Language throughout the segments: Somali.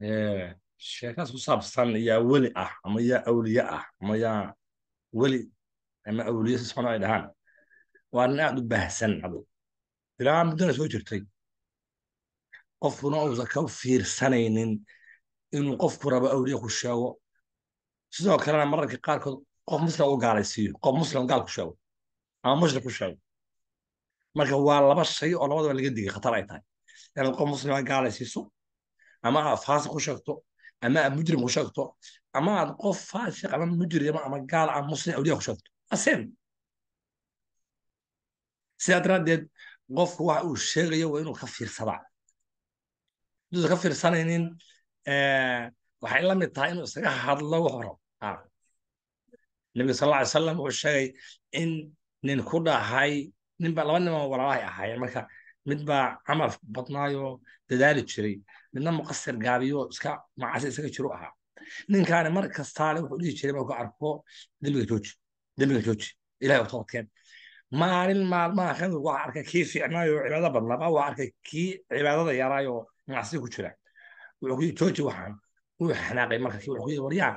sheekaas ku saabsan yaa weli ah ama yaa awliye ah ama yaa weli ama awliye si socono ay dhahaan waa arin aad u baahsan adu ilaa muddana soo jirtay qofkuna uusan ka fiirsanaynin inuu qofku rabo awliye ku sheego sidoo kalena mararka qaarkood qof muslim u gaalaysiiyo qof muslim gaal ku sheego ama mushrik ku sheego marka waa laba shay oo labadaba laga digay khatar ay tahay inaad qof muslima ah gaalaysiiso ama aad faasiq ku sheegto ama aad mujrim ku sheegto ama aad qof faasiq ama mujrima ama gaal ama muslim awliya ku sheegto asin sidaa daraaddeed qofku waxa uu sheegayo waa inuu ka fiirsadaa duusa ka fiirsanaynin waxay la mid tahay inuu isaga hadlo wuxuu rabo nabiga sal alay salam wuxuu sheegay in nin ku dhahay ninba laba niman walaalahay ahaayeen marka mid baa camal badnaayo dadaali jiray midna muqasir gaabiyo iska macase isaga jiru ahaa ninkaani mar kastaale wuxuu dhihi jiray markuu arko dembiga jooji dembiga jooji ilahay toodkeen maalin maalmaha kamid waa arkay kii fiicnaayoo cibaadada badnaaba waa arkay kii cibaadada yaraayoo macsi ku jira wuxuu ku jooji waxaan wuu xanaaqay marka wuxuu ku yidhi waryaa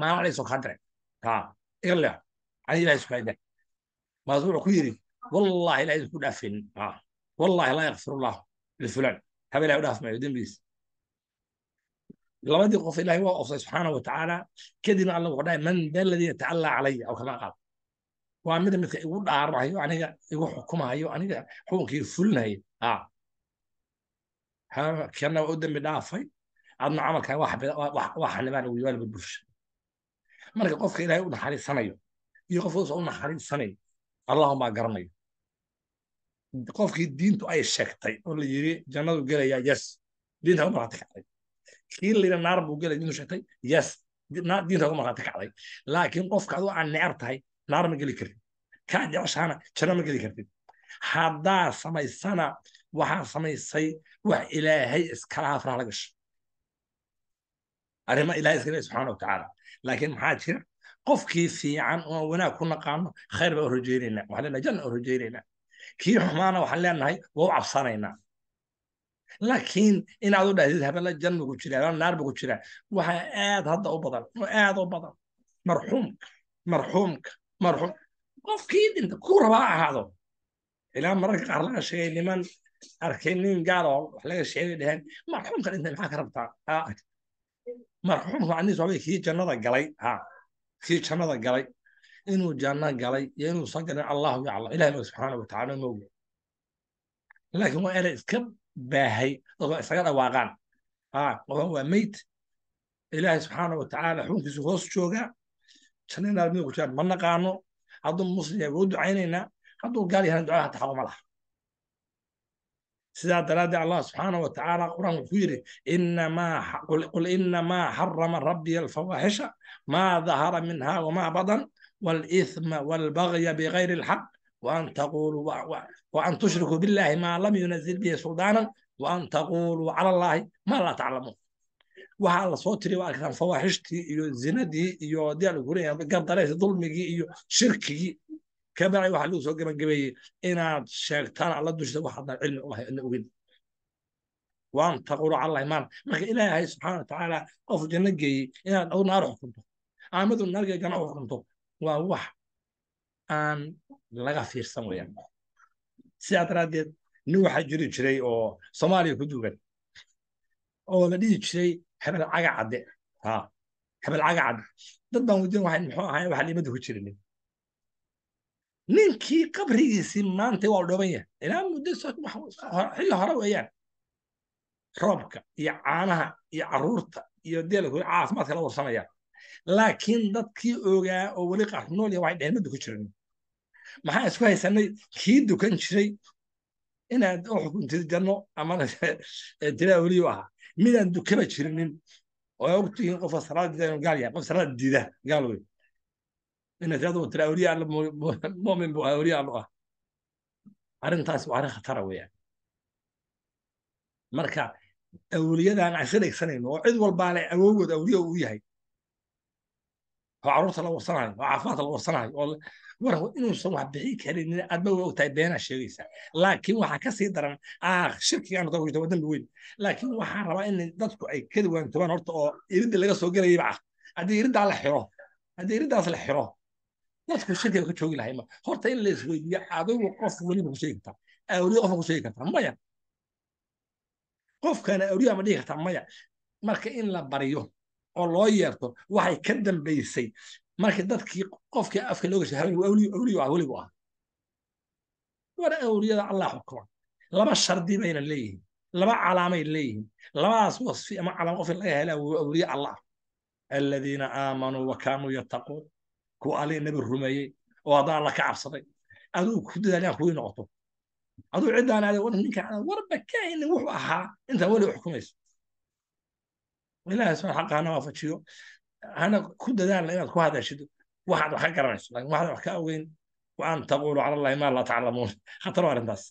maalacaysoo kaa diray ha igalea ani ilahay isku hayda maas wuxuu ku yidhi wallaahi ilahay idinku dhaafin ha wallahi laa yakfir ullahu lifulan habel u dhaaf maayo dembigiis labadii qof ilahay waa ofsay subxaana wa tacaala kadibna alla wuxuu dhahay man da ladii yatacallaa calaya aw kamaa qaal waa mida midka igu dhaarmayo aniga igu xukumayo aniga xukunkii fulinayo kana waa u dembi dhaafay adna camalkaa waa xanibaan ugu yaal burbursha marka qofka ilahay u naxariisanayo iyo qofka usa u naxariisanayo allahuma garanayo qofkii diintu ay sheegtay oo la yiri jannadu gelaya yes diinta u markhaati kacday kii layiri naar buu gelaya diintu sheegtay yes diinta uga markhaati kacday laakiin qofka adoo aan necab tahay naar ma geli kartid kaa jeceshaana janno ma geli kartid haddaa samaysana waxaa samaysay wax ilaahay iskalaha faraha la gasho arrimo ilaahay subxaana watacaala laakiin maxaa jira qofkii fiican oo wanaag ku naqaano khayr baa u rajaynaynaa waxaan leenahay janna u rajaynaynaa kii xumaana waxaan leenahay waa u cabsanaynaa laakiin inaad u dhahdid habela janna ku jira naar naarba ku jira waxaa aad hadda u badan oo aad u badan marxuumka marxuumka marxuum qofkii dhinta ku rabaa ahaado ilaa mararka qaar laga sheegay niman arkay nin gaar oo wax laga sheegay dheheen marxuumka dhintay maxaa ka rabtaa marxuumka macnihiis waabay kii jannada galay ha kii jannada galay inuu janna galay iyo inuusan galin allahu yaclam ilahi subxaana wa tacaala laakiin waa inay iska baahay oo isaga dhawaaqaan qofaan waa meyd ilaahi subxaana wa tacaala xukunkiisu hoos jooga janna inaad ku jiraan ma naqaano hadduu muslim yahay wuu ducaynaynaa hadduu gaal yahana ducada hata xaquma laha sidaa daraaddeed allah subxaana wa tacaala quraan wuxuu yidhi qul inamaa xarama rabbiya alfawaaxisha maa dahara minha wamaa badan واlإثm واlbغي بغyr الحq وأn tquluu وأn تشhrikuu bالlahi ma lam yuنزل bihi سuلطاana وأn tquluu calى الlahi ma laa taclamuun waxaa lasoo tiriya waa arkataan fawaaxishtii iyo zinadii iyo gardaraysa dulmigii iyo shirkigii kabacdi waxa lagu soo gebagabeeyey inaad sheegtaan alla dushisa wax cilmi u adna ogin waan taqulu calallahi maana marka ilaahay subxaana watacaala qof janno geeyey inaad naar xukunto aamadu naargeegana xukunto waa wax aan laga fiirsan wayaan sidaa daraaddeed nin waxaa jiri jiray oo soomaaliya ku dugan oo la dhihi jiray hebel caga cadde ha hebel caga cadde dad baan wadiin waxaan muxuu ahay waxaan dhimadda ku jirinin ninkii qabrigiisii maanta waa dhooban yahay ilaa muddo xilli hore weeyaan roobka iyo caanaha iyo caruurta iyo deelku caafimaadka la warsamayaan laakiin dadkii ogaa oo weli qarxunoolya waxay dheen ma dukan jirin maxaa isku haysanay kii dukan jiray inaad u xukuntid janno amana dilaa weliyu ahaa midaan dukaba jirinin oo ogtihiin qofka salaad dida gaal yahay qof salaad dida gaal wey ina bu weliya ah arrintaas waa arrin khatara weeyaan marka awliyadan aysan dhegsanayno oo cid walbaa leh awogood awliya uu yahay oo caruurta la warsanayo oo caafimaadka la warsanayo oo inuusan wax bixin karin adba way ogtahay beenaa sheegaysaa laakiin waxaa kasii daran shirkiga aanu ku jirto wadan weyn laakiin waxaan rabaa in dadku ay ka diwaantoomaan horta oo iridda laga soo gelayaba ah haddii iriddaa la xiro haddii iriddaas la xiro dadku shirkiga ka joogi lahay ma horta in la adigu qof weliba ku sheegi kartaa awliya qofka ku sheegi kartaa maya qofkana awliya ma dhigi kartaa maya marka in la baryo oo loo yeerto waxay ka dambaysay markii dadkii qofkii afka looga shahran ah weligu ah war awliyada allah xukuma laba shardi bayna leeyihiin laba calaamay leeyihiin labadaas wasfi ama calaam qofki laga hela waa awliye allah alladiina aamanuu wa kaanuu yattaquun kuwa alle nabi rumeeyey oo haddaa alla ka cabsaday aduu ku dadaalaan kuwii noqoto aduu ciddaan adee ninkaan warba kahaynin wuxuu ahaa intaan weli xukumayso ilahay xaqaana waafajiyo hana ku dadaalna inaad ku hadashido waxaad wax garanayso lakin waxaad wax ka ogeyn waan taqulu cala allahi ma laa taclamuun khataro arrintaas